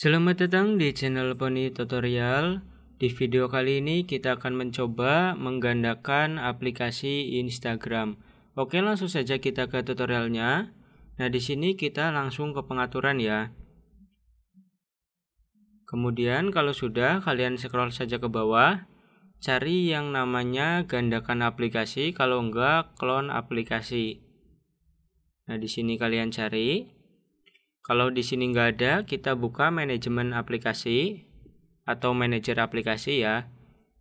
Selamat datang di channel Pony Tutorial. Di video kali ini kita akan mencoba menggandakan aplikasi Instagram. Oke, langsung saja kita ke tutorialnya. Nah, di sini kita langsung ke pengaturan ya. Kemudian kalau sudah kalian scroll saja ke bawah, cari yang namanya gandakan aplikasi, kalau enggak klon aplikasi. Nah, di sini kalian cari. Kalau di sini nggak ada, kita buka manajemen aplikasi atau manajer aplikasi ya.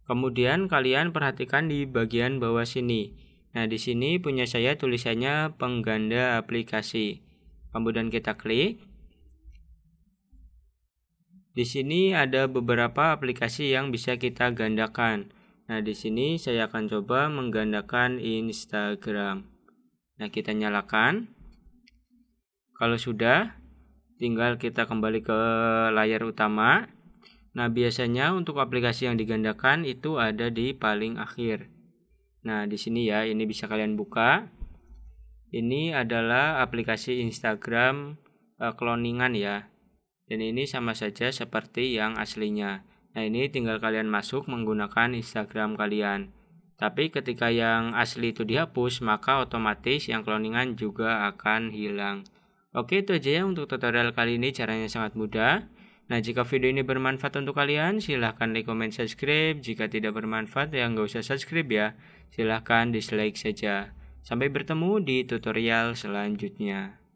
Kemudian kalian perhatikan di bagian bawah sini. Nah, di sini punya saya tulisannya pengganda aplikasi. Kemudian kita klik. Di sini ada beberapa aplikasi yang bisa kita gandakan. Nah, di sini saya akan coba menggandakan Instagram. Nah, kita nyalakan. Kalau sudah, tinggal kita kembali ke layar utama nah biasanya untuk aplikasi yang digandakan itu ada di paling akhir nah di sini ya ini bisa kalian buka ini adalah aplikasi Instagram uh, eh, cloningan ya dan ini sama saja seperti yang aslinya nah ini tinggal kalian masuk menggunakan Instagram kalian tapi ketika yang asli itu dihapus maka otomatis yang cloningan juga akan hilang Oke itu aja ya untuk tutorial kali ini caranya sangat mudah. Nah jika video ini bermanfaat untuk kalian silahkan like, comment, subscribe. Jika tidak bermanfaat ya nggak usah subscribe ya. Silahkan dislike saja. Sampai bertemu di tutorial selanjutnya.